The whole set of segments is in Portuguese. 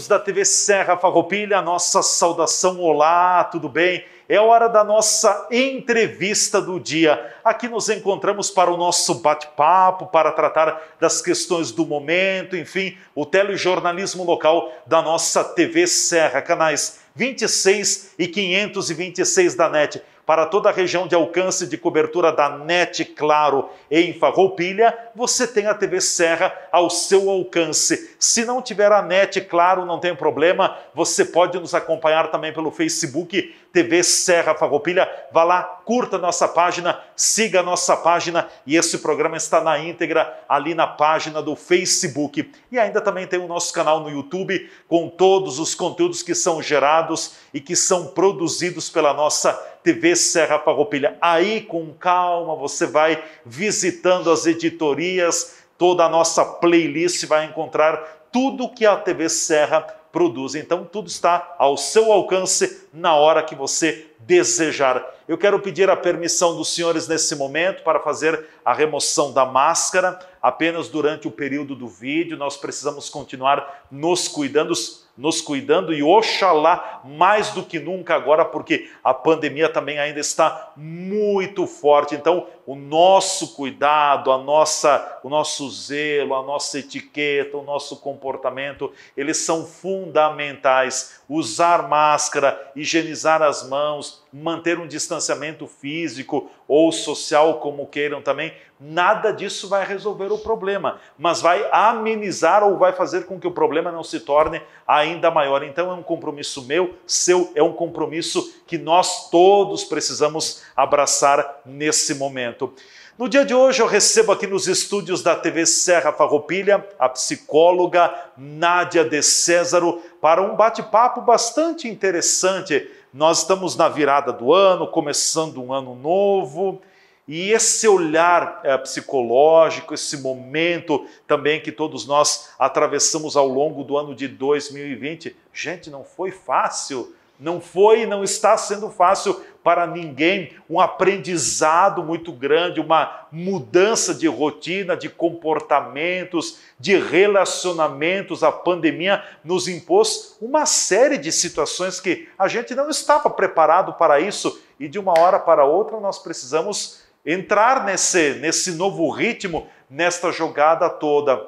amigos da TV Serra Farroupilha, nossa saudação, olá, tudo bem? É hora da nossa entrevista do dia. Aqui nos encontramos para o nosso bate-papo, para tratar das questões do momento, enfim, o telejornalismo local da nossa TV Serra, canais 26 e 526 da NET para toda a região de alcance de cobertura da NET Claro em Farroupilha, você tem a TV Serra ao seu alcance. Se não tiver a NET Claro, não tem problema, você pode nos acompanhar também pelo Facebook TV Serra Farroupilha. Vá lá, curta nossa página, siga nossa página e esse programa está na íntegra ali na página do Facebook. E ainda também tem o nosso canal no YouTube com todos os conteúdos que são gerados e que são produzidos pela nossa TV Serra Farroupilha. Aí com calma você vai visitando as editorias, toda a nossa playlist vai encontrar tudo que a TV Serra produz. Então tudo está ao seu alcance na hora que você desejar. Eu quero pedir a permissão dos senhores nesse momento para fazer a remoção da máscara apenas durante o período do vídeo. Nós precisamos continuar nos cuidando, nos cuidando e oxalá mais do que nunca agora, porque a pandemia também ainda está muito forte. Então, o nosso cuidado, a nossa, o nosso zelo, a nossa etiqueta, o nosso comportamento, eles são fundamentais. Usar máscara, higienizar as mãos, manter um distanciamento físico, ou social, como queiram também, nada disso vai resolver o problema, mas vai amenizar ou vai fazer com que o problema não se torne ainda maior. Então é um compromisso meu, seu, é um compromisso que nós todos precisamos abraçar nesse momento. No dia de hoje eu recebo aqui nos estúdios da TV Serra Farroupilha a psicóloga Nádia de Césaro para um bate-papo bastante interessante nós estamos na virada do ano, começando um ano novo, e esse olhar é, psicológico, esse momento também que todos nós atravessamos ao longo do ano de 2020, gente, não foi fácil. Não foi e não está sendo fácil para ninguém, um aprendizado muito grande, uma mudança de rotina, de comportamentos, de relacionamentos. A pandemia nos impôs uma série de situações que a gente não estava preparado para isso e de uma hora para outra nós precisamos entrar nesse, nesse novo ritmo, nesta jogada toda.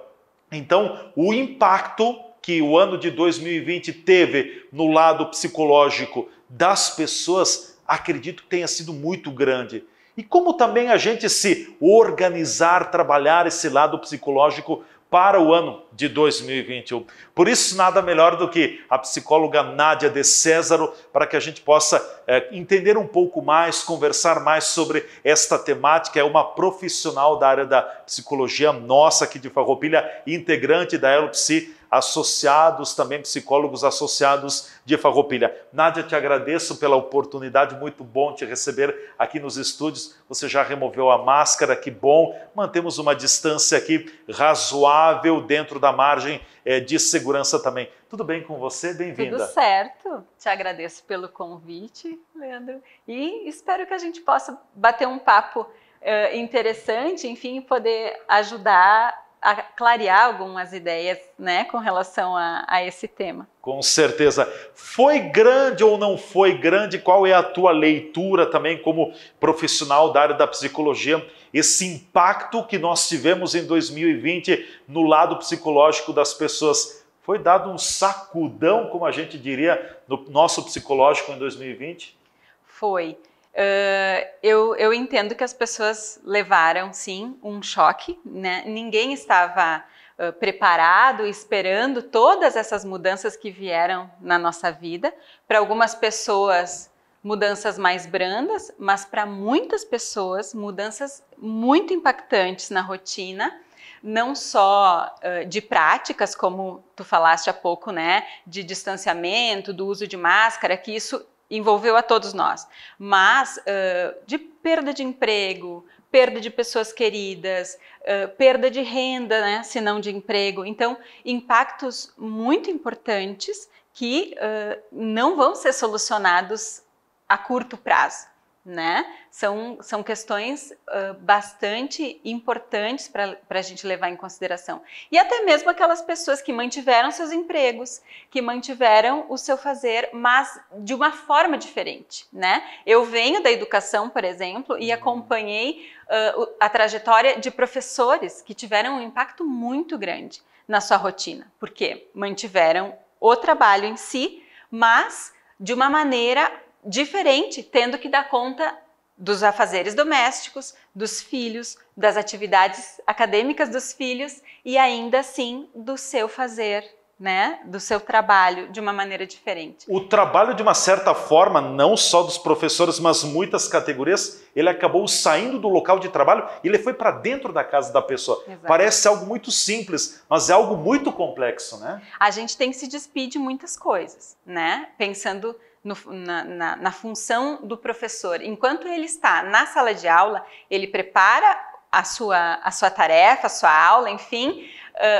Então, o impacto que o ano de 2020 teve no lado psicológico das pessoas acredito que tenha sido muito grande. E como também a gente se organizar, trabalhar esse lado psicológico para o ano de 2021. Por isso, nada melhor do que a psicóloga Nádia de Césaro, para que a gente possa é, entender um pouco mais, conversar mais sobre esta temática. É uma profissional da área da psicologia nossa aqui de Farroupilha, integrante da Elopsi, associados também, psicólogos associados de Farroupilha. Nádia, te agradeço pela oportunidade, muito bom te receber aqui nos estúdios. Você já removeu a máscara, que bom. Mantemos uma distância aqui razoável dentro da margem é, de segurança também. Tudo bem com você? Bem-vinda. Tudo certo. Te agradeço pelo convite, Leandro. E espero que a gente possa bater um papo uh, interessante, enfim, poder ajudar a clarear algumas ideias né, com relação a, a, esse tema. Com certeza. Foi grande ou não foi grande? Qual é a tua leitura também como profissional da área da psicologia? Esse impacto que nós tivemos em 2020 no lado psicológico das pessoas. Foi dado um sacudão, como a gente diria, no nosso psicológico em 2020? Foi. Uh, eu, eu, entendo que as pessoas levaram, sim, um choque, né? Ninguém estava uh, preparado, esperando todas essas mudanças que vieram na nossa vida. Para algumas pessoas, mudanças mais brandas, mas para muitas pessoas, mudanças muito impactantes na rotina não só uh, de práticas, como tu falaste há pouco, né, de distanciamento, do uso de máscara, que isso envolveu a todos nós, mas uh, de perda de emprego, perda de pessoas queridas, uh, perda de renda, né, se não de emprego. Então, impactos muito importantes que uh, não vão ser solucionados a curto prazo né? São, são questões uh, bastante importantes para a gente levar em consideração. E até mesmo aquelas pessoas que mantiveram seus empregos, que mantiveram o seu fazer, mas de uma forma diferente, né? Eu venho da educação, por exemplo, e uhum. acompanhei uh, a trajetória de professores que tiveram um impacto muito grande na sua rotina, porque mantiveram o trabalho em si, mas de uma maneira diferente, tendo que dar conta dos afazeres domésticos, dos filhos, das atividades acadêmicas dos filhos e ainda assim do seu fazer, né, do seu trabalho de uma maneira diferente. O trabalho de uma certa forma, não só dos professores, mas muitas categorias, ele acabou saindo do local de trabalho e ele foi para dentro da casa da pessoa. Exato. Parece algo muito simples, mas é algo muito complexo, né? A gente tem que se despedir de muitas coisas, né? Pensando no, na, na, na função do professor. Enquanto ele está na sala de aula, ele prepara a sua, a sua tarefa, a sua aula, enfim,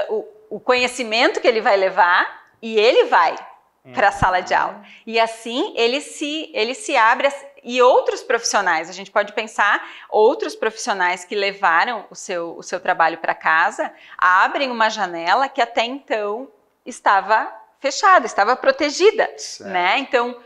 uh, o, o conhecimento que ele vai levar e ele vai uhum. para a sala de aula. E assim ele se, ele se abre e outros profissionais, a gente pode pensar outros profissionais que levaram o seu, o seu trabalho para casa, abrem uma janela que até então estava fechada, estava protegida, né? Então,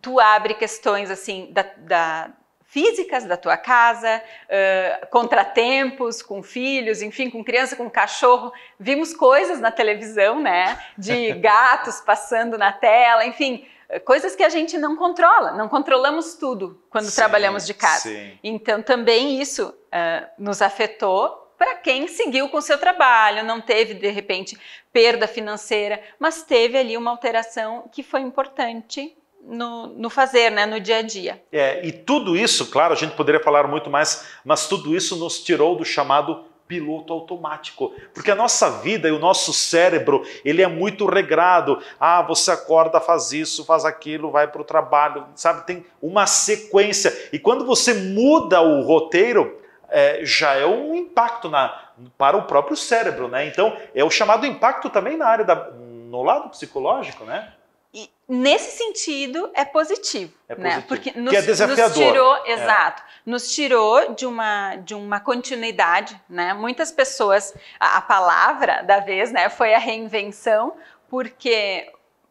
tu abre questões assim da, da físicas da tua casa, uh, contratempos com filhos, enfim, com criança, com cachorro. Vimos coisas na televisão, né? De gatos passando na tela, enfim, coisas que a gente não controla. Não controlamos tudo quando sim, trabalhamos de casa. Sim. Então, também isso uh, nos afetou para quem seguiu com o seu trabalho, não teve de repente perda financeira, mas teve ali uma alteração que foi importante no, no, fazer, né, no dia a dia. É, e tudo isso, claro, a gente poderia falar muito mais, mas tudo isso nos tirou do chamado piloto automático, porque a nossa vida e o nosso cérebro, ele é muito regrado. Ah, você acorda, faz isso, faz aquilo, vai para o trabalho, sabe? Tem uma sequência. E quando você muda o roteiro, é, já é um impacto na, para o próprio cérebro, né? Então, é o chamado impacto também na área da, no lado psicológico, né? E nesse sentido é positivo, é né? positivo. né? Porque nos, é nos tirou, é. exato, nos tirou de uma de uma continuidade, né? Muitas pessoas a, a palavra da vez, né, foi a reinvenção, porque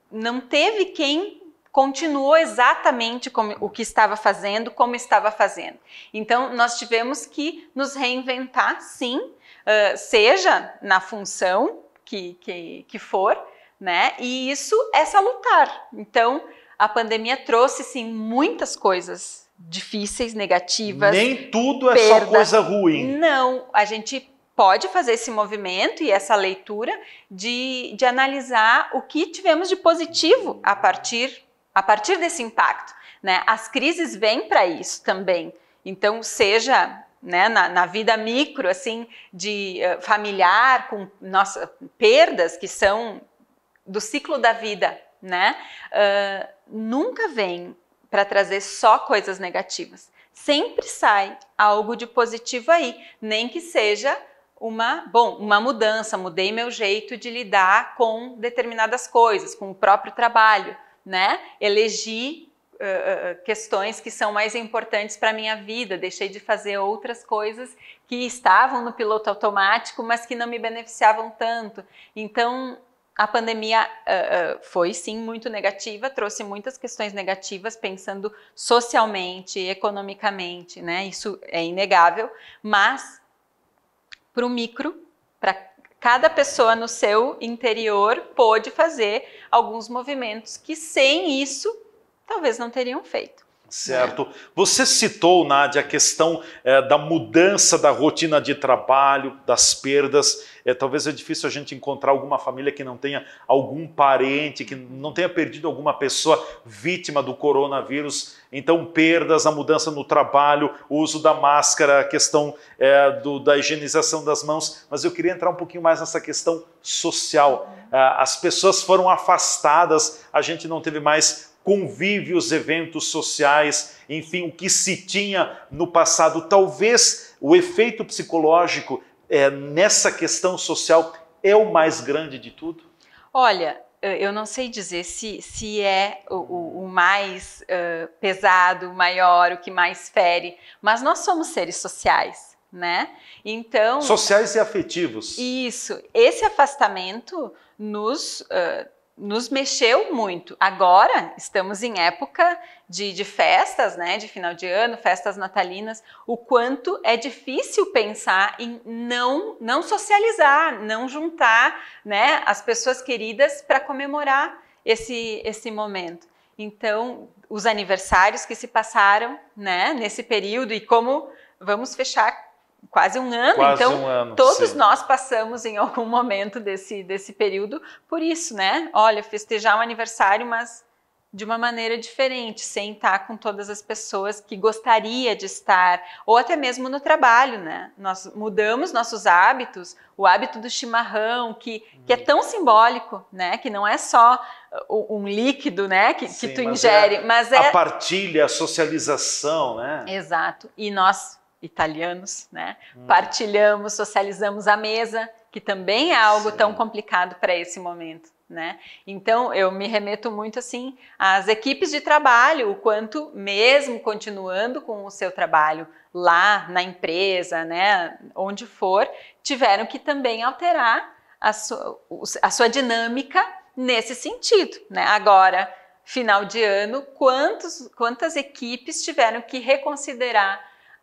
não teve quem continuou exatamente como, o que estava fazendo, como estava fazendo. Então nós tivemos que nos reinventar, sim, uh, seja na função que, que, que for, né? E isso é salutar. Então, a pandemia trouxe sim muitas coisas difíceis, negativas. Nem tudo é perda. só coisa ruim. Não, a gente pode fazer esse movimento e essa leitura de, de analisar o que tivemos de positivo a partir a partir desse impacto. Né? As crises vêm para isso também. Então, seja né, na, na, vida micro, assim, de uh, familiar, com nossa, perdas que são do ciclo da vida, né? Uh, nunca vem para trazer só coisas negativas. Sempre sai algo de positivo aí, nem que seja uma, bom, uma mudança, mudei meu jeito de lidar com determinadas coisas, com o próprio trabalho, né? Elegi uh, questões que são mais importantes para minha vida, deixei de fazer outras coisas que estavam no piloto automático, mas que não me beneficiavam tanto. Então, a pandemia uh, uh, foi sim muito negativa, trouxe muitas questões negativas, pensando socialmente, economicamente, né? Isso é inegável, mas para o micro, para cada pessoa no seu interior pôde fazer alguns movimentos que sem isso talvez não teriam feito. Certo. Você citou, Nádia, a questão é, da mudança da rotina de trabalho, das perdas. É, talvez é difícil a gente encontrar alguma família que não tenha algum parente, que não tenha perdido alguma pessoa vítima do coronavírus. Então, perdas, a mudança no trabalho, o uso da máscara, a questão é, do, da higienização das mãos. Mas eu queria entrar um pouquinho mais nessa questão social. Uhum. Ah, as pessoas foram afastadas, a gente não teve mais convívios, eventos sociais, enfim, o que se tinha no passado. Talvez o efeito psicológico é, nessa questão social é o mais grande de tudo? Olha, eu não sei dizer se, se é o, o mais uh, pesado, o maior, o que mais fere, mas nós somos seres sociais, né? Então. Sociais e afetivos. Isso. Esse afastamento nos. Uh, nos mexeu muito. Agora estamos em época de, de, festas, né? De final de ano, festas natalinas. O quanto é difícil pensar em não não socializar, não juntar, né? As pessoas queridas para comemorar esse esse momento. Então, os aniversários que se passaram, né? Nesse período e como vamos fechar quase um ano, quase então um ano, todos sim. nós passamos em algum momento desse, desse período por isso, né? Olha, festejar um aniversário, mas de uma maneira diferente, sem estar com todas as pessoas que gostaria de estar, ou até mesmo no trabalho, né? Nós mudamos nossos hábitos, o hábito do chimarrão, que, que é uhum. tão simbólico, né? Que não é só uh, um líquido, né? Que, Sim, que tu mas é ingere, é mas é... A partilha, a socialização, né? Exato, e nós italianos, né? Hum. Partilhamos, socializamos a mesa, que também é algo Sim. tão complicado para esse momento, né? Então eu me remeto muito assim às equipes de trabalho, o quanto mesmo continuando com o seu trabalho lá na empresa, né, onde for, tiveram que também alterar a sua, a sua dinâmica nesse sentido, né? Agora final de ano, quantos, quantas equipes tiveram que reconsiderar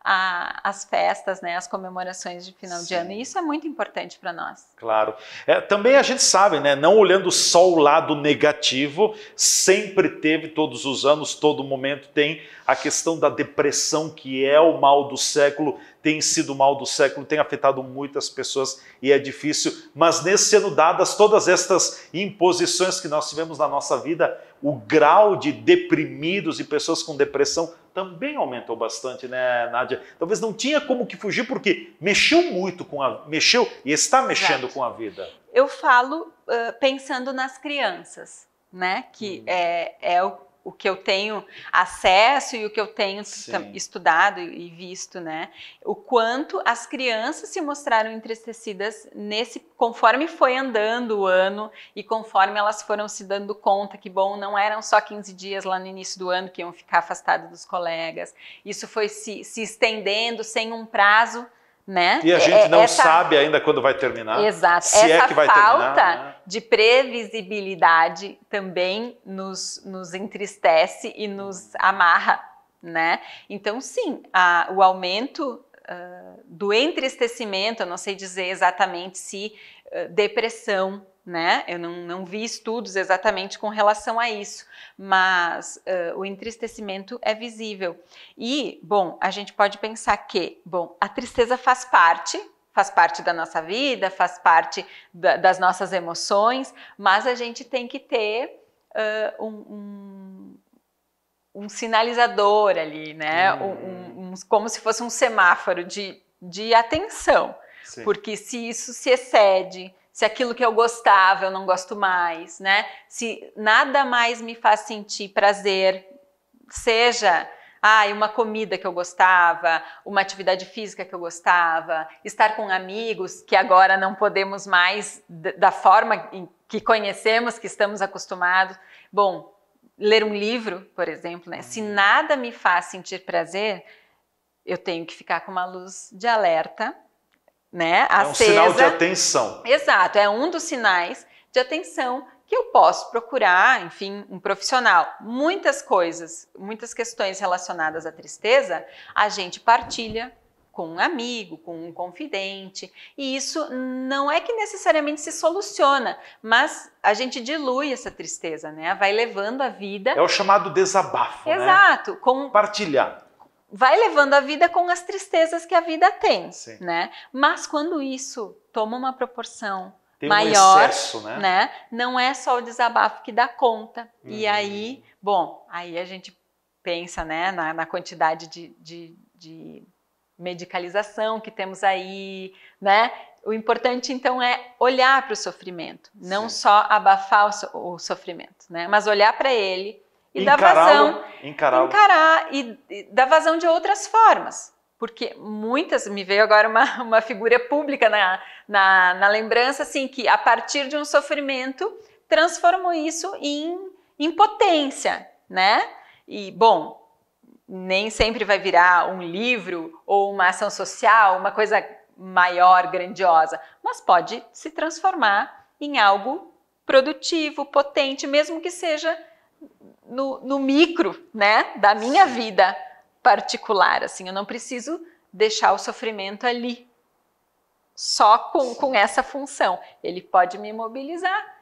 a, as festas, né, as comemorações de final Sim. de ano. E isso é muito importante para nós. Claro. É, também a gente sabe, né, não olhando só o lado negativo, sempre teve, todos os anos, todo momento, tem a questão da depressão, que é o mal do século, tem sido o mal do século, tem afetado muitas pessoas e é difícil, mas nesse ano, dadas todas estas imposições que nós tivemos na nossa vida, o grau de deprimidos e pessoas com depressão também aumentou bastante, né, Nádia? Talvez não tinha como que fugir, porque mexeu muito com a. mexeu e está mexendo Exato. com a vida. Eu falo uh, pensando nas crianças, né? Que hum. é, é o o que eu tenho acesso e o que eu tenho Sim. estudado e visto, né? O quanto as crianças se mostraram entristecidas nesse conforme foi andando o ano e conforme elas foram se dando conta que bom, não eram só 15 dias lá no início do ano que iam ficar afastadas dos colegas. Isso foi se, se estendendo sem um prazo né? E a gente é não essa... sabe ainda quando vai terminar. Exato. Se essa é que vai falta terminar, né? de previsibilidade também nos, nos entristece e nos amarra, né? Então, sim, a, o aumento uh, do entristecimento, eu não sei dizer exatamente se uh, depressão, né? Eu não, não, vi estudos exatamente com relação a isso, mas uh, o entristecimento é visível. E, bom, a gente pode pensar que, bom, a tristeza faz parte, faz parte da nossa vida, faz parte da, das nossas emoções, mas a gente tem que ter uh, um, um, um, sinalizador ali, né? Hum. Um, como se fosse um semáforo de, de atenção. Sim. Porque se isso se excede, se aquilo que eu gostava eu não gosto mais, né? Se nada mais me faz sentir prazer, seja ah, uma comida que eu gostava, uma atividade física que eu gostava, estar com amigos que agora não podemos mais da forma que conhecemos, que estamos acostumados. Bom, ler um livro, por exemplo, né? Se uhum. nada me faz sentir prazer, eu tenho que ficar com uma luz de alerta né? Acesa. É um sinal de atenção. Exato, é um dos sinais de atenção que eu posso procurar, enfim, um profissional. Muitas coisas, muitas questões relacionadas à tristeza, a gente partilha com um amigo, com um confidente, e isso não é que necessariamente se soluciona, mas a gente dilui essa tristeza, né? Vai levando a vida. É o chamado desabafo, né? Exato, né? com partilhar vai levando a vida com as tristezas que a vida tem, Sim. né? Mas quando isso toma uma proporção tem maior, um excesso, né? né? Não é só o desabafo que dá conta. E uhum. aí, bom, aí a gente pensa, né, na, na quantidade de, de, de medicalização que temos aí, né? O importante então é olhar para o sofrimento, não Sim. só abafar o, so o, sofrimento, né? Mas olhar para ele, e dar vazão. Encarar e, e dar vazão de outras formas. Porque muitas, me veio agora uma, uma figura pública na, na, na lembrança, assim, que a partir de um sofrimento transformou isso em impotência, né? E, bom, nem sempre vai virar um livro ou uma ação social, uma coisa maior, grandiosa, mas pode se transformar em algo produtivo, potente, mesmo que seja no, no micro, né, da minha vida particular, assim, eu não preciso deixar o sofrimento ali, só com, com essa função. Ele pode me mobilizar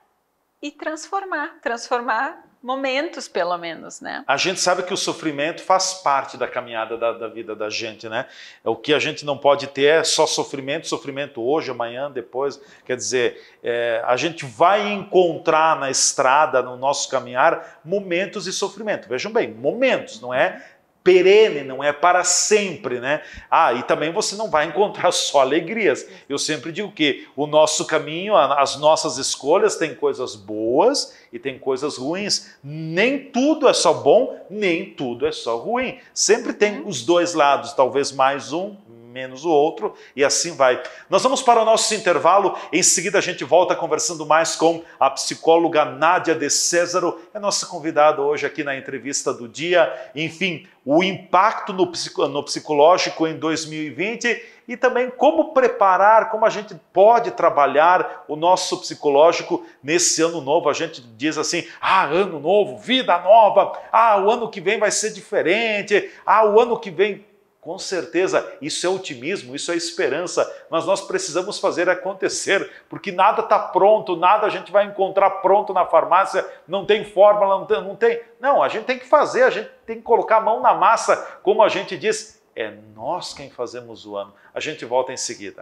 e transformar, transformar momentos, pelo menos, né? A gente sabe que o sofrimento faz parte da caminhada da, da, vida da gente, né? É o que a gente não pode ter é só sofrimento, sofrimento hoje, amanhã, depois. Quer dizer, é, a gente vai encontrar na estrada, no nosso caminhar, momentos de sofrimento. Vejam bem, momentos, não é perene, não é para sempre, né? Ah, e também você não vai encontrar só alegrias. Eu sempre digo que o nosso caminho, as nossas escolhas têm coisas boas e tem coisas ruins. Nem tudo é só bom, nem tudo é só ruim. Sempre tem uhum. os dois lados, talvez mais um, menos o outro, e assim vai. Nós vamos para o nosso intervalo, em seguida a gente volta conversando mais com a psicóloga Nádia de Césaro, é nossa convidada hoje aqui na entrevista do dia. Enfim, o impacto no, no psicológico em 2020 e também como preparar, como a gente pode trabalhar o nosso psicológico nesse ano novo. A gente diz assim: ah, ano novo, vida nova, ah, o ano que vem vai ser diferente, ah, o ano que vem com certeza, isso é otimismo, isso é esperança, mas nós precisamos fazer acontecer, porque nada está pronto, nada a gente vai encontrar pronto na farmácia, não tem fórmula, não tem, não tem. Não, a gente tem que fazer, a gente tem que colocar a mão na massa, como a gente diz, é nós quem fazemos o ano. A gente volta em seguida.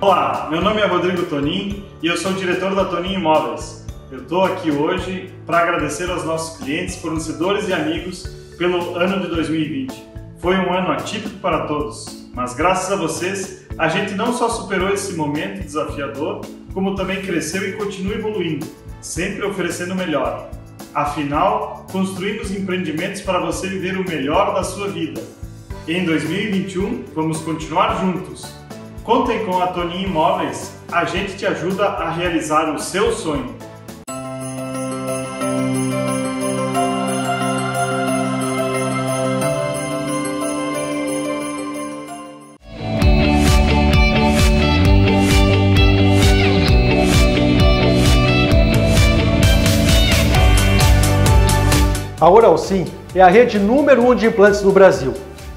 Olá, meu nome é Rodrigo Tonin e eu sou o diretor da Tonin Imóveis. Eu estou aqui hoje para agradecer aos nossos clientes, fornecedores e amigos pelo ano de 2020. Foi um ano atípico para todos, mas graças a vocês, a gente não só superou esse momento desafiador, como também cresceu e continua evoluindo, sempre oferecendo o melhor. Afinal, construímos empreendimentos para você viver o melhor da sua vida. Em 2021, vamos continuar juntos. Contem com a Toninho Imóveis, a gente te ajuda a realizar o seu sonho. A Oral Sim é a rede número 1 um de implantes no Brasil,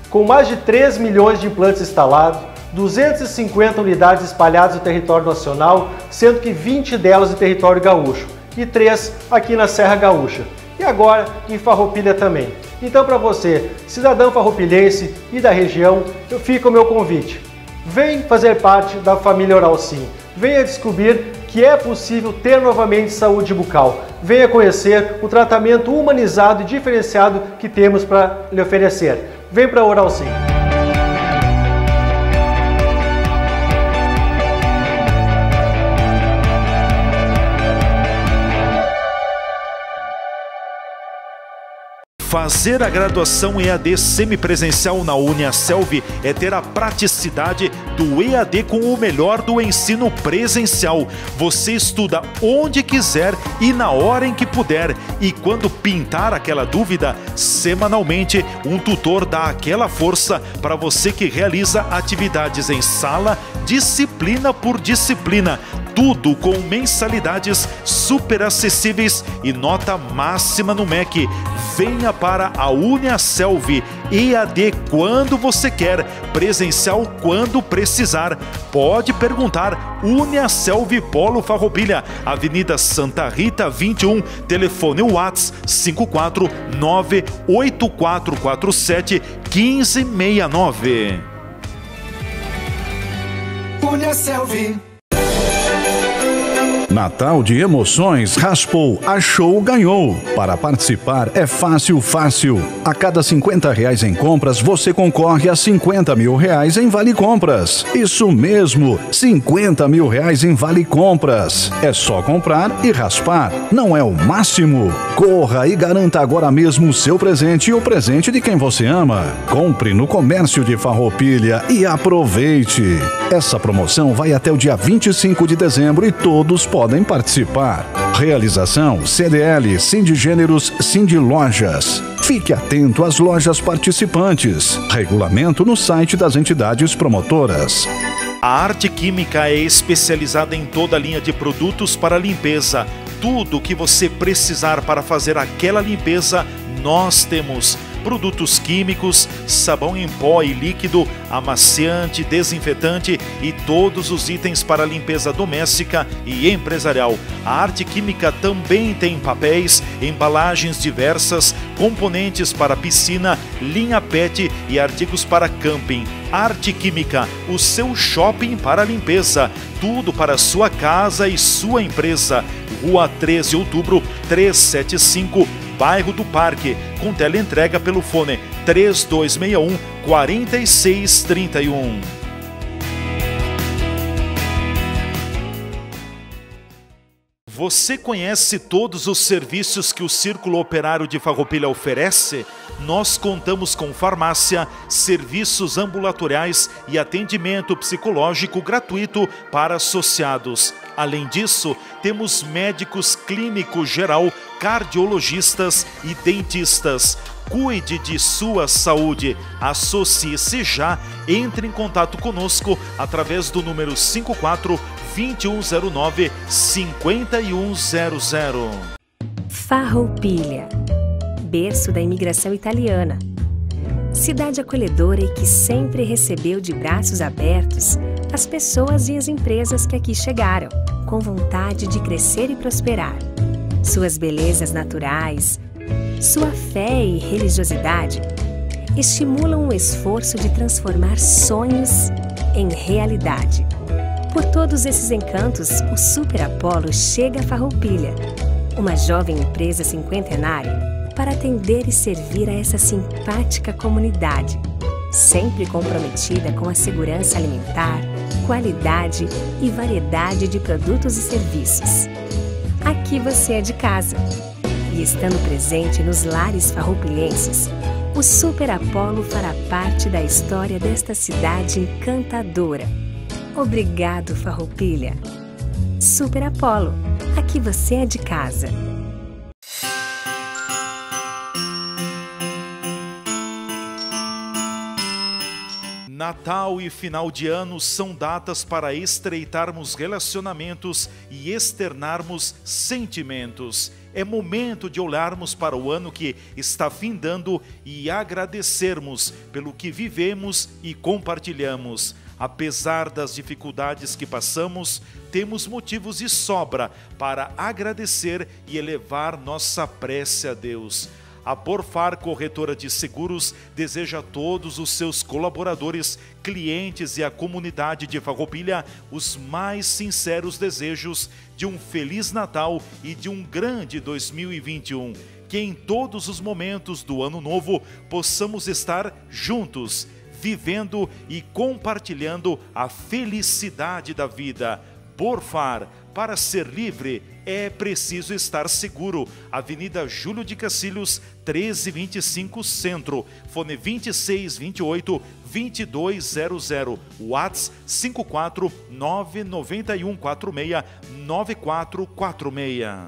com mais de 3 milhões de implantes instalados, 250 unidades espalhadas no território nacional, sendo que 20 delas em território gaúcho e 3 aqui na Serra Gaúcha. E agora em Farroupilha também. Então para você, cidadão farroupilhense e da região, eu fico o meu convite. Vem fazer parte da família Oral Sim. Venha descobrir que é possível ter novamente saúde bucal venha conhecer o tratamento humanizado e diferenciado que temos para lhe oferecer. Vem para Oral Sim. Fazer a graduação EAD semipresencial na UniaSelv é ter a praticidade do EAD com o melhor do ensino presencial. Você estuda onde quiser e na hora em que puder. E quando pintar aquela dúvida, semanalmente um tutor dá aquela força para você que realiza atividades em sala, disciplina por disciplina tudo com mensalidades super acessíveis e nota máxima no MEC. Venha para a UniaSelv EAD quando você quer, presencial quando precisar. Pode perguntar UniaSelv Polo Farroupilha, Avenida Santa Rita 21, telefone Whats 5498447 1569. Selvi Natal de emoções, raspou, achou, ganhou. Para participar é fácil, fácil. A cada 50 reais em compras, você concorre a 50 mil reais em Vale Compras. Isso mesmo, 50 mil reais em Vale Compras. É só comprar e raspar, não é o máximo? Corra e garanta agora mesmo o seu presente e o presente de quem você ama. Compre no comércio de Farroupilha e aproveite. Essa promoção vai até o dia 25 de dezembro e todos podem participar. Realização CDL, Gêneros, de Lojas. Fique atento às lojas participantes. Regulamento no site das entidades promotoras. A Arte Química é especializada em toda a linha de produtos para limpeza. Tudo o que você precisar para fazer aquela limpeza, nós temos produtos químicos, sabão em pó e líquido, amaciante, desinfetante e todos os itens para limpeza doméstica e empresarial. A arte química também tem papéis, embalagens diversas, componentes para piscina, linha PET e artigos para camping. Arte Química, o seu shopping para limpeza. Tudo para sua casa e sua empresa. Rua 13 de Outubro, 375 bairro do Parque, com teleentrega pelo fone 3261 4631. Você conhece todos os serviços que o Círculo Operário de Farroupilha oferece? Nós contamos com farmácia, serviços ambulatoriais e atendimento psicológico gratuito para associados. Além disso, temos médicos clínico geral, cardiologistas e dentistas. Cuide de sua saúde. Associe-se já. Entre em contato conosco através do número 54 2109 5100. Farroupilha, berço da imigração italiana. Cidade acolhedora e que sempre recebeu de braços abertos as pessoas e as empresas que aqui chegaram, com vontade de crescer e prosperar. Suas belezas naturais, sua fé e religiosidade estimulam o esforço de transformar sonhos em realidade. Por todos esses encantos, o Super Apollo chega a Farroupilha, uma jovem empresa cinquentenária, para atender e servir a essa simpática comunidade, sempre comprometida com a segurança alimentar qualidade e variedade de produtos e serviços. Aqui você é de casa. E estando presente nos lares farroupilhenses, o Super Apolo fará parte da história desta cidade encantadora. Obrigado, Farroupilha. Super Apolo, aqui você é de casa. Natal e final de ano são datas para estreitarmos relacionamentos e externarmos sentimentos. É momento de olharmos para o ano que está findando e agradecermos pelo que vivemos e compartilhamos. Apesar das dificuldades que passamos, temos motivos de sobra para agradecer e elevar nossa prece a Deus. A Porfar Corretora de Seguros deseja a todos os seus colaboradores, clientes e a comunidade de Farroupilha os mais sinceros desejos de um feliz Natal e de um grande 2021. Que em todos os momentos do ano novo possamos estar juntos, vivendo e compartilhando a felicidade da vida. Porfar, para ser livre, é preciso estar seguro. Avenida Júlio de Cacilhos, 1325 Centro, fone 2628 2200, Whats 5499146 9446.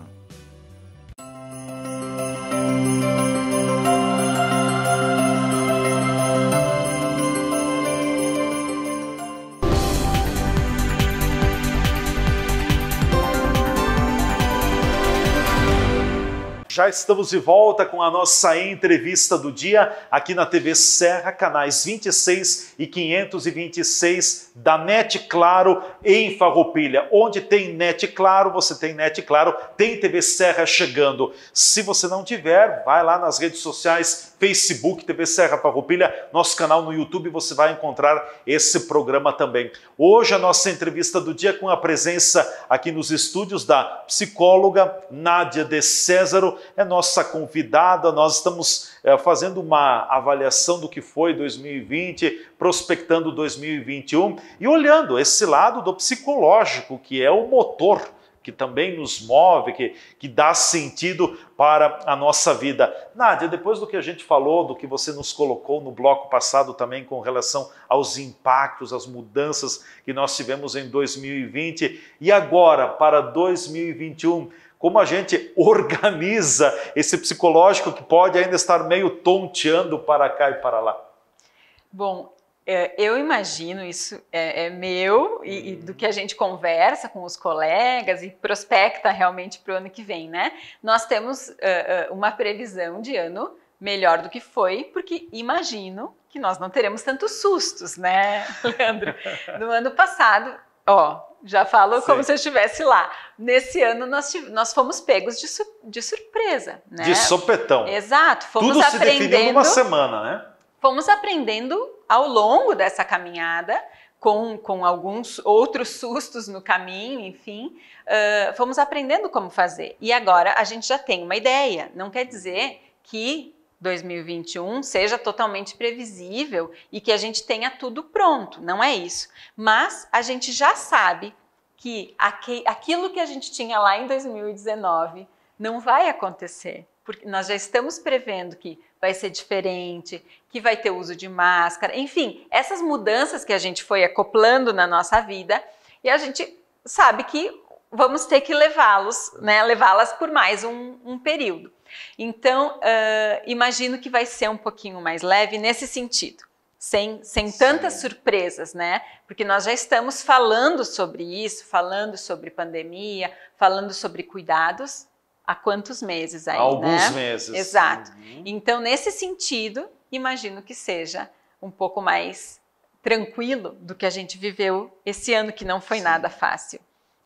já estamos de volta com a nossa entrevista do dia aqui na TV Serra, canais 26 e 526 da NET Claro em Farroupilha. Onde tem NET Claro, você tem NET Claro, tem TV Serra chegando. Se você não tiver, vai lá nas redes sociais Facebook, TV Serra Farroupilha, nosso canal no YouTube, você vai encontrar esse programa também. Hoje a nossa entrevista do dia com a presença aqui nos estúdios da psicóloga Nádia de Césaro, é nossa convidada, nós estamos é, fazendo uma avaliação do que foi 2020, prospectando 2021 e olhando esse lado do psicológico, que é o motor que também nos move, que, que dá sentido para a nossa vida. Nádia, depois do que a gente falou, do que você nos colocou no bloco passado também com relação aos impactos, às mudanças que nós tivemos em 2020 e agora para 2021, como a gente organiza esse psicológico que pode ainda estar meio tonteando para cá e para lá? Bom, é, eu imagino isso é, é meu e, e, do que a gente conversa com os colegas e prospecta realmente para o ano que vem, né? Nós temos uh, uma previsão de ano melhor do que foi, porque imagino que nós não teremos tantos sustos, né, Leandro? No ano passado, ó, já falo Sim. como se eu estivesse lá. Nesse ano nós, nós fomos pegos de, su de surpresa, né? De sopetão. Exato, fomos Tudo aprendendo. Tudo se definiu numa semana, né? Fomos aprendendo ao longo dessa caminhada, com, com alguns outros sustos no caminho, enfim, uh, fomos aprendendo como fazer. E agora a gente já tem uma ideia. Não quer dizer que 2021 seja totalmente previsível e que a gente tenha tudo pronto, não é isso. Mas a gente já sabe que aquilo que a gente tinha lá em 2019 não vai acontecer, porque nós já estamos prevendo que vai ser diferente, que vai ter uso de máscara, enfim, essas mudanças que a gente foi acoplando na nossa vida e a gente sabe que vamos ter que levá-los, né, levá-las por mais um, um período. Então, uh, imagino que vai ser um pouquinho mais leve nesse sentido, sem, sem tantas surpresas, né? Porque nós já estamos falando sobre isso, falando sobre pandemia, falando sobre cuidados, há quantos meses aí, Alguns né? meses. Exato. Uhum. Então, nesse sentido, imagino que seja um pouco mais tranquilo do que a gente viveu esse ano, que não foi Sim. nada fácil.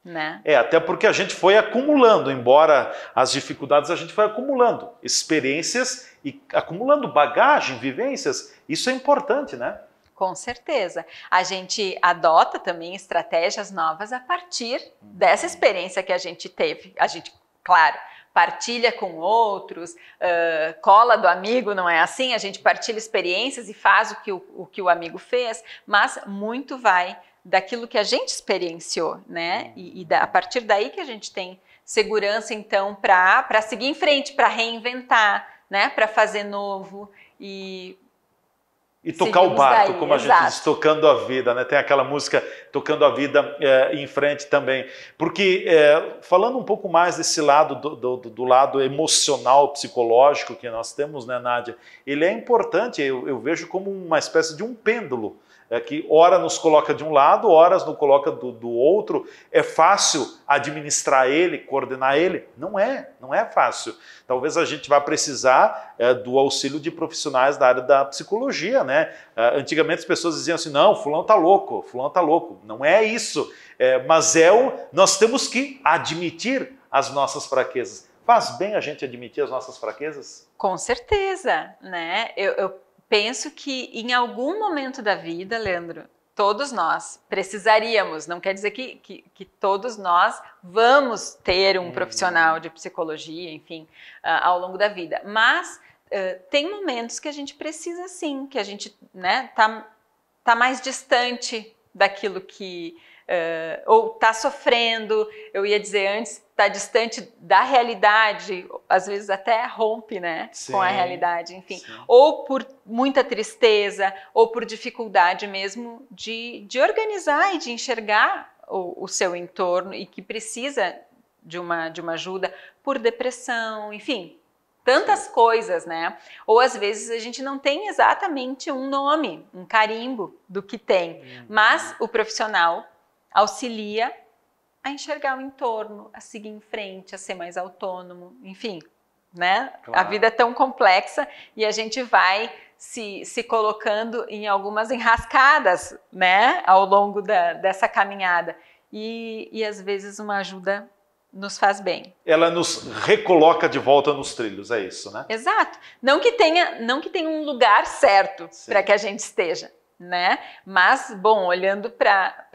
Né? É, até porque a gente foi acumulando, embora as dificuldades, a gente foi acumulando experiências e acumulando bagagem, vivências. Isso é importante, né? Com certeza. A gente adota também estratégias novas a partir uhum. dessa experiência que a gente teve. A gente, claro, partilha com outros, uh, cola do amigo, não é assim? A gente partilha experiências e faz o que o, o, que o amigo fez, mas muito vai daquilo que a gente experienciou, né? É. E, e da, a partir daí que a gente tem segurança, então, para seguir em frente, para reinventar, né? Para fazer novo e e tocar o barco, daí, como exato. a gente diz, tocando a vida, né? Tem aquela música Tocando a Vida é, em frente também. Porque, é, falando um pouco mais desse lado, do, do, do, lado emocional, psicológico que nós temos, né, Nádia? Ele é importante, eu, eu vejo como uma espécie de um pêndulo é que ora nos coloca de um lado, horas nos coloca do, do outro. É fácil administrar ele, coordenar ele? Não é, não é fácil. Talvez a gente vá precisar é, do auxílio de profissionais da área da psicologia, né? É, antigamente as pessoas diziam assim, não, fulano tá louco, fulano tá louco. Não é isso, é, mas é o, nós temos que admitir as nossas fraquezas. Faz bem a gente admitir as nossas fraquezas? Com certeza, né? Eu, eu penso que em algum momento da vida, Leandro, todos nós precisaríamos, não quer dizer que, que, que todos nós vamos ter um uhum. profissional de psicologia, enfim, uh, ao longo da vida, mas uh, tem momentos que a gente precisa sim, que a gente né, tá, tá mais distante daquilo que. Uh, ou tá sofrendo, eu ia dizer antes, está distante da realidade, às vezes até rompe, né, sim, com a realidade, enfim, sim. ou por muita tristeza, ou por dificuldade mesmo de, de organizar e de enxergar o, o seu entorno e que precisa de uma de uma ajuda por depressão, enfim, tantas sim. coisas, né? Ou às vezes a gente não tem exatamente um nome, um carimbo do que tem, uhum. mas o profissional auxilia a enxergar o entorno, a seguir em frente, a ser mais autônomo, enfim, né? Claro. A vida é tão complexa e a gente vai se, se colocando em algumas enrascadas, né? Ao longo da, dessa caminhada. E, e às vezes uma ajuda nos faz bem. Ela nos recoloca de volta nos trilhos, é isso, né? Exato. Não que tenha, não que tenha um lugar certo para que a gente esteja, né? Mas, bom, olhando para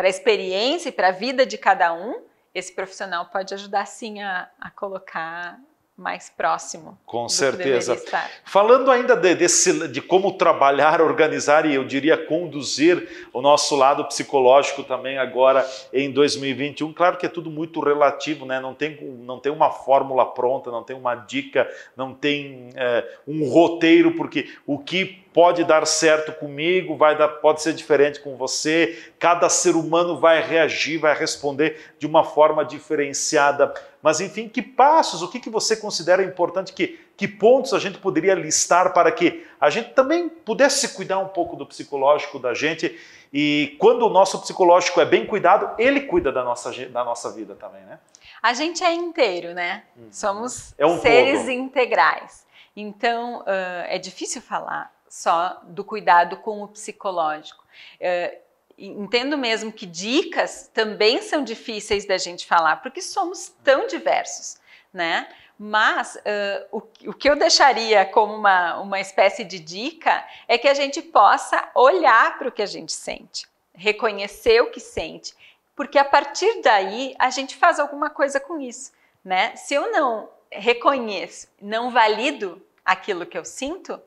para a experiência e para a vida de cada um, esse profissional pode ajudar sim a, a colocar mais próximo. Com certeza. Falando ainda de, desse, de como trabalhar, organizar e eu diria conduzir o nosso lado psicológico também agora em 2021, claro que é tudo muito relativo, né? Não tem, não tem uma fórmula pronta, não tem uma dica, não tem é, um roteiro, porque o que pode dar certo comigo, vai dar, pode ser diferente com você. Cada ser humano vai reagir, vai responder de uma forma diferenciada. Mas, enfim, que passos, o que, que você considera importante, que, que pontos a gente poderia listar para que a gente também pudesse cuidar um pouco do psicológico da gente e quando o nosso psicológico é bem cuidado, ele cuida da nossa, da nossa vida também, né? A gente é inteiro, né? Uhum. Somos é um seres todo. integrais. Então, uh, é difícil falar só do cuidado com o psicológico. Uh, entendo mesmo que dicas também são difíceis da gente falar, porque somos tão diversos, né? Mas uh, o, o, que eu deixaria como uma, uma espécie de dica é que a gente possa olhar para o que a gente sente, reconhecer o que sente, porque a partir daí a gente faz alguma coisa com isso, né? Se eu não reconheço, não valido aquilo que eu sinto,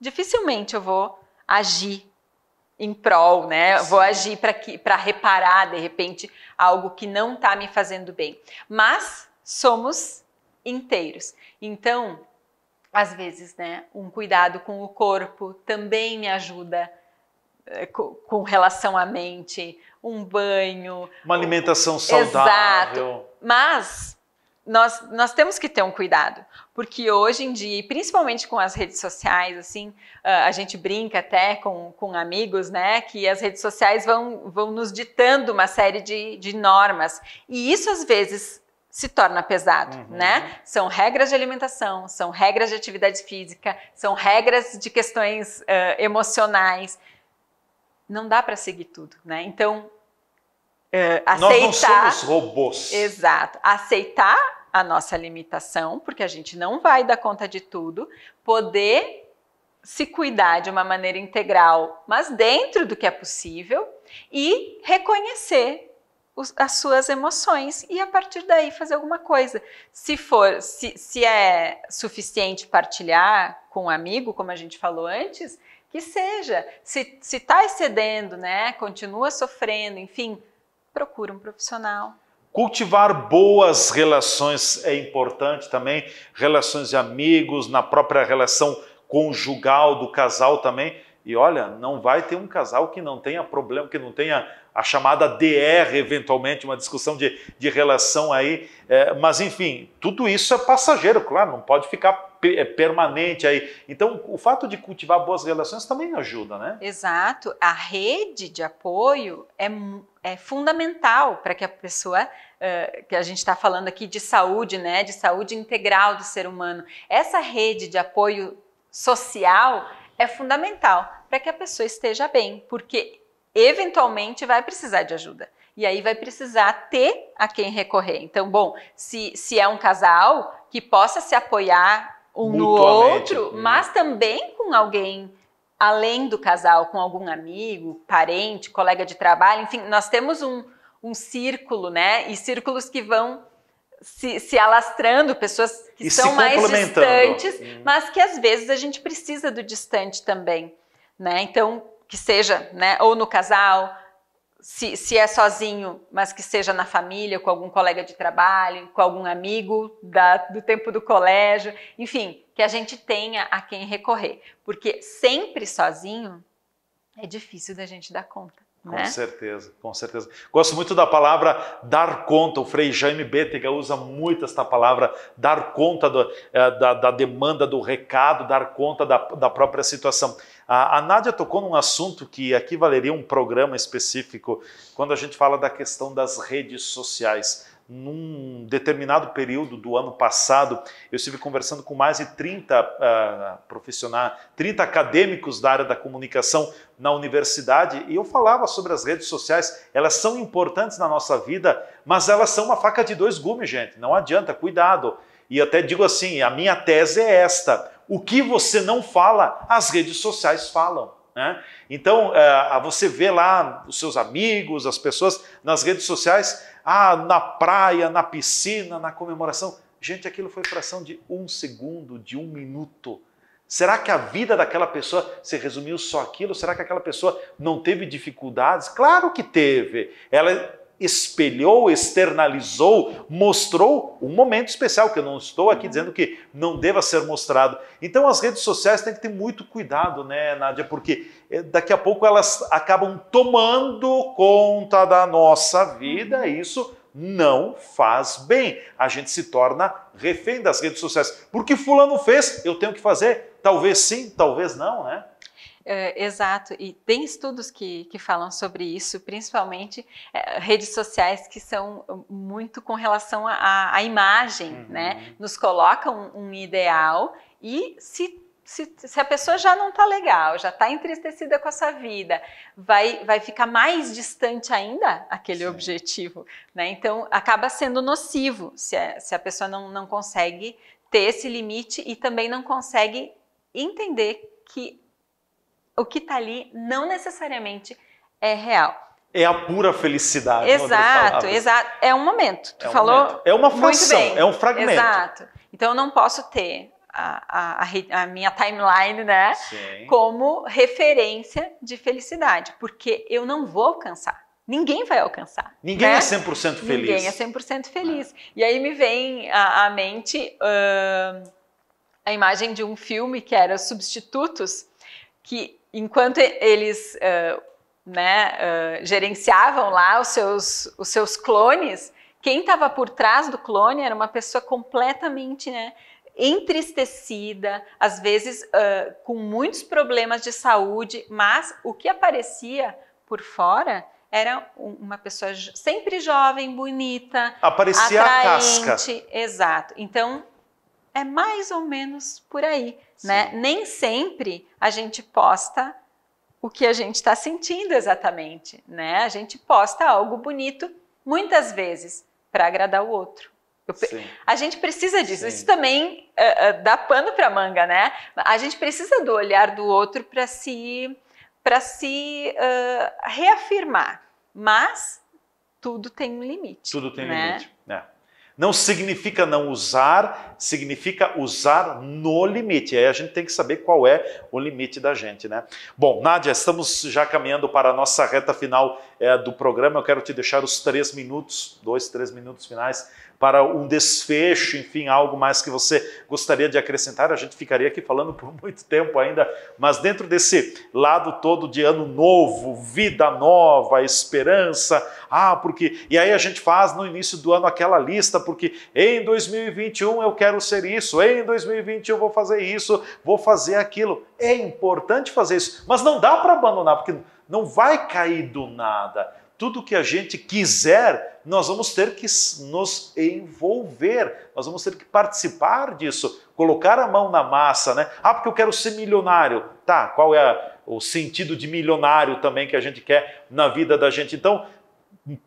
dificilmente eu vou agir em prol, né? Sim. Vou agir para reparar, de repente, algo que não está me fazendo bem. Mas somos inteiros. Então, às vezes, né, um cuidado com o corpo também me ajuda eh, com relação à mente, um banho, uma alimentação saudável. Exato. Mas nós, nós temos que ter um cuidado, porque hoje em dia, principalmente com as redes sociais, assim, ah, a gente brinca até com, com amigos, né, que as redes sociais vão, vão nos ditando uma série de, de normas, e isso às vezes se torna pesado, uhum. né? São regras de alimentação, são regras de atividade física, são regras de questões uh, emocionais. Não dá para seguir tudo, né? Então, uh, ah, aceitar. Nós não somos robôs. Exato. Aceitar a nossa limitação, porque a gente não vai dar conta de tudo, poder se cuidar de uma maneira integral, mas dentro do que é possível, e reconhecer as suas emoções e a partir daí fazer alguma coisa. Se for, se, se é suficiente partilhar com um amigo, como a gente falou antes, que seja. Se está se tá excedendo, né, continua sofrendo, enfim, procura um profissional, Cultivar boas relações é importante também, relações de amigos, na própria relação conjugal do casal também. E olha, não vai ter um casal que não tenha problema, que não tenha a chamada DR, eventualmente, uma discussão de, de relação aí. É, mas, enfim, tudo isso é passageiro, claro, não pode ficar é, permanente aí. Então, o fato de cultivar boas relações também ajuda, né? Exato. A rede de apoio é é fundamental para que a pessoa uh, que a gente está falando aqui de saúde, né, de saúde integral do ser humano, essa rede de apoio social é fundamental para que a pessoa esteja bem, porque eventualmente vai precisar de ajuda. E aí vai precisar ter a quem recorrer. Então, bom, se, se é um casal que possa se apoiar um no outro, mas também com alguém além do casal, com algum amigo, parente, colega de trabalho, enfim, nós temos um, um círculo, né? E círculos que vão se, se alastrando, pessoas que e são mais distantes, hum. mas que às vezes a gente precisa do distante também, né? Então, que seja, né? Ou no casal, se, se é sozinho, mas que seja na família, com algum colega de trabalho, com algum amigo da, do tempo do colégio, enfim, que a gente tenha a quem recorrer, porque sempre sozinho é difícil da gente dar conta. Com né? certeza, com certeza. Gosto muito da palavra dar conta. O Frei Jaime Bétega usa muito esta palavra, dar conta do, eh, da, da, demanda, do recado, dar conta da, da própria situação. A, a Nádia tocou num assunto que aqui valeria um programa específico, quando a gente fala da questão das redes sociais num determinado período do ano passado, eu estive conversando com mais de 30 uh, ah, profissionais, 30 acadêmicos da área da comunicação na universidade e eu falava sobre as redes sociais. Elas são importantes na nossa vida, mas elas são uma faca de dois gumes, gente. Não adianta, cuidado. E até digo assim: a minha tese é esta. O que você não fala, as redes sociais falam. Né? Então, eh, você vê lá os seus amigos, as pessoas nas redes sociais, ah, na praia, na piscina, na comemoração. Gente, aquilo foi fração de um segundo, de um minuto. Será que a vida daquela pessoa se resumiu só aquilo? Será que aquela pessoa não teve dificuldades? Claro que teve. Ela espelhou, externalizou, mostrou um momento especial, que eu não estou aqui dizendo que não deva ser mostrado. Então as redes sociais têm que ter muito cuidado, né, Nádia? Porque eh, daqui a pouco elas acabam tomando conta da nossa vida e isso não faz bem. A gente se torna refém das redes sociais. Porque fulano fez, eu tenho que fazer. Talvez sim, talvez não, né? É, exato, e tem estudos que, que falam sobre isso, principalmente é, redes sociais que são hum, muito com relação à imagem, uhum. né? Nos colocam um, um ideal e se se, se, a pessoa já não está legal, já está entristecida com a sua vida, vai, vai ficar mais distante ainda aquele Sim. objetivo, né? Então, acaba sendo nocivo se a, se a pessoa não, não consegue ter esse limite e também não consegue entender que o que está ali não necessariamente é real. É a pura felicidade. Exato, exato. É um momento. Tu é um falou. Momento. É uma fração, é um fragmento. Exato. Então eu não posso ter a, a, a minha timeline, né? Sim. Como referência de felicidade, porque eu não vou alcançar. Ninguém vai alcançar. Ninguém né? é 100% feliz. Ninguém é 100% feliz. É. E aí me vem à, à mente uh, a imagem de um filme que era Substitutos, que enquanto eles uh, né, uh, gerenciavam lá os seus, os seus clones, quem estava por trás do clone era uma pessoa completamente né, entristecida, às vezes uh, com muitos problemas de saúde, mas o que aparecia por fora era uma pessoa sempre jovem, bonita, aparecia atraente, a casca. Exato. Então é mais ou menos por aí né? Nem sempre a gente posta o que a gente está sentindo exatamente, né? A gente posta algo bonito muitas vezes para agradar o outro. Eu, a gente precisa disso. Sim. Isso também uh, uh, dá pano para manga, né? A gente precisa do olhar do outro para se para se uh, reafirmar, mas tudo tem um limite. Tudo tem né? limite. Não significa não usar, significa usar no limite. Aí a gente tem que saber qual é o limite da gente, né? Bom, Nádia, estamos já caminhando para a nossa reta final é, do programa. Eu quero te deixar os três minutos, dois, três minutos finais, para um desfecho, enfim, algo mais que você gostaria de acrescentar. A gente ficaria aqui falando por muito tempo ainda, mas dentro desse lado todo de ano novo, vida nova, esperança, ah, porque. E aí a gente faz no início do ano aquela lista porque em 2021 eu quero ser isso, em 2021 eu vou fazer isso, vou fazer aquilo. É importante fazer isso, mas não dá para abandonar, porque não vai cair do nada. Tudo que a gente quiser, nós vamos ter que nos envolver, nós vamos ter que participar disso, colocar a mão na massa, né? Ah, porque eu quero ser milionário. Tá, qual é a, o sentido de milionário também que a gente quer na vida da gente? Então,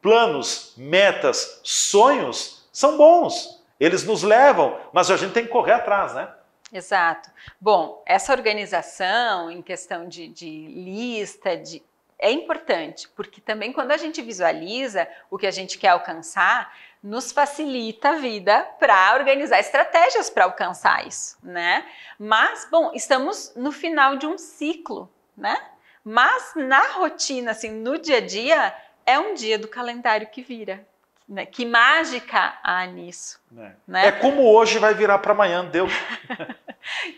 planos, metas, sonhos são bons, eles nos levam, mas a gente tem que correr atrás, né? Exato. Bom, essa organização em questão de, de lista, de é importante, porque também quando a gente visualiza o que a gente quer alcançar, nos facilita a vida para organizar estratégias para alcançar isso, né? Mas, bom, estamos no final de um ciclo, né? Mas na rotina, assim, no dia a dia, é um dia do calendário que vira. Né? Que mágica há nisso? É, né? é como hoje vai virar para amanhã, deu.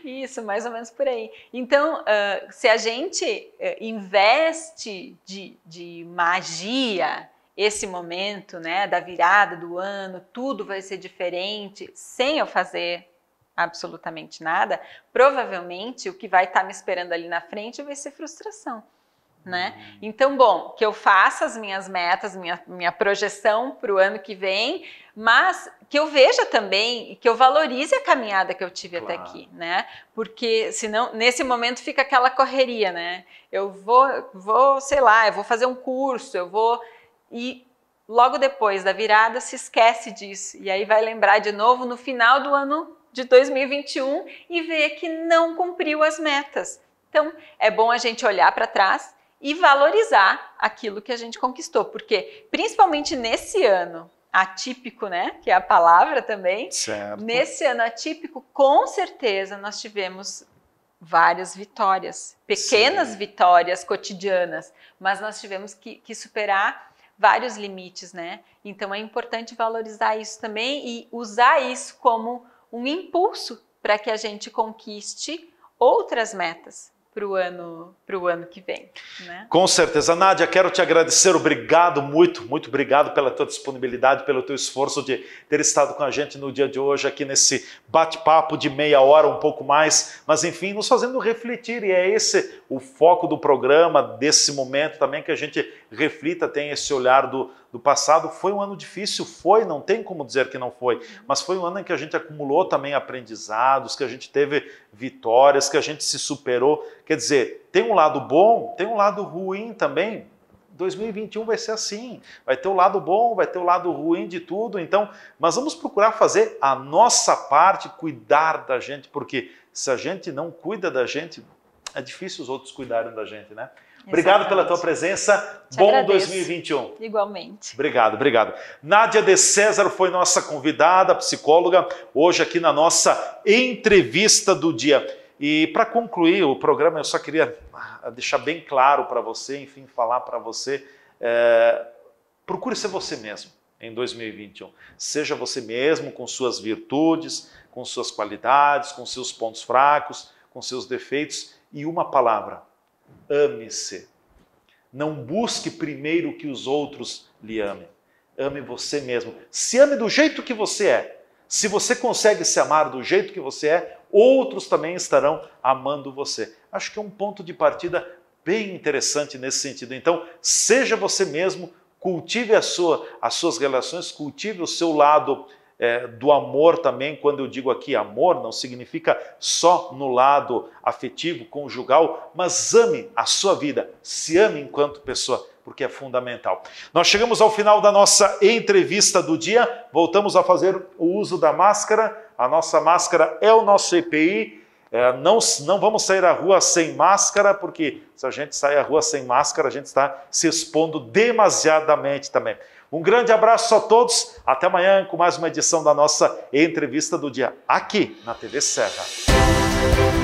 Isso, mais ou menos por aí. Então, uh, se a gente uh, investe de, de magia, esse momento, né, da virada do ano, tudo vai ser diferente, sem eu fazer absolutamente nada, provavelmente o que vai estar tá me esperando ali na frente vai ser frustração né? Então, bom, que eu faça as minhas metas, minha, minha projeção para o ano que vem, mas que eu veja também e que eu valorize a caminhada que eu tive claro. até aqui, né? Porque senão, nesse momento fica aquela correria, né? Eu vou, vou, sei lá, eu vou fazer um curso, eu vou. E logo depois da virada se esquece disso. E aí vai lembrar de novo no final do ano de 2021 e ver que não cumpriu as metas. Então, é bom a gente olhar para trás e valorizar aquilo que a gente conquistou, porque principalmente nesse ano atípico, né, que é a palavra também, certo. nesse ano atípico, com certeza nós tivemos várias vitórias, pequenas Sim. vitórias cotidianas, mas nós tivemos que, que superar vários limites, né? Então é importante valorizar isso também e usar isso como um impulso para que a gente conquiste outras metas, para o ano, o ano que vem. Né? Com certeza. Nádia, quero te agradecer. Obrigado muito, muito obrigado pela tua disponibilidade, pelo teu esforço de ter estado com a gente no dia de hoje, aqui nesse bate-papo de meia hora, um pouco mais, mas enfim, nos fazendo refletir. E é esse o foco do programa, desse momento também, que a gente reflita, tem esse olhar do, do passado. Foi um ano difícil, foi, não tem como dizer que não foi, mas foi um ano em que a gente acumulou também aprendizados, que a gente teve vitórias, que a gente se superou Quer dizer, tem um lado bom, tem um lado ruim também. 2021 vai ser assim. Vai ter o lado bom, vai ter o lado ruim de tudo. Então, mas vamos procurar fazer a nossa parte, cuidar da gente, porque se a gente não cuida da gente, é difícil os outros cuidarem da gente, né? Exatamente. Obrigado pela tua presença. Te Bom agradeço. 2021. Igualmente. Obrigado, obrigado. Nádia de César foi nossa convidada, psicóloga, hoje aqui na nossa entrevista do dia. E para concluir o programa, eu só queria ah, deixar bem claro para você, enfim, falar para você: é, procure ser você mesmo em 2021. Seja você mesmo com suas virtudes, com suas qualidades, com seus pontos fracos, com seus defeitos. E uma palavra: ame-se. Não busque primeiro que os outros lhe amem. Ame você mesmo. Se ame do jeito que você é se você consegue se amar do jeito que você é, outros também estarão amando você. Acho que é um ponto de partida bem interessante nesse sentido. Então, seja você mesmo, cultive a sua, as suas relações, cultive o seu lado é, do amor também. Quando eu digo aqui amor, não significa só no lado afetivo, conjugal, mas ame a sua vida, se ame enquanto pessoa porque é fundamental. Nós chegamos ao final da nossa entrevista do dia, voltamos a fazer o uso da máscara. A nossa máscara é o nosso EPI. É, não, não vamos sair à rua sem máscara, porque se a gente sair à rua sem máscara, a gente está se expondo demasiadamente também. Um grande abraço a todos. Até amanhã com mais uma edição da nossa entrevista do dia aqui na TV Serra.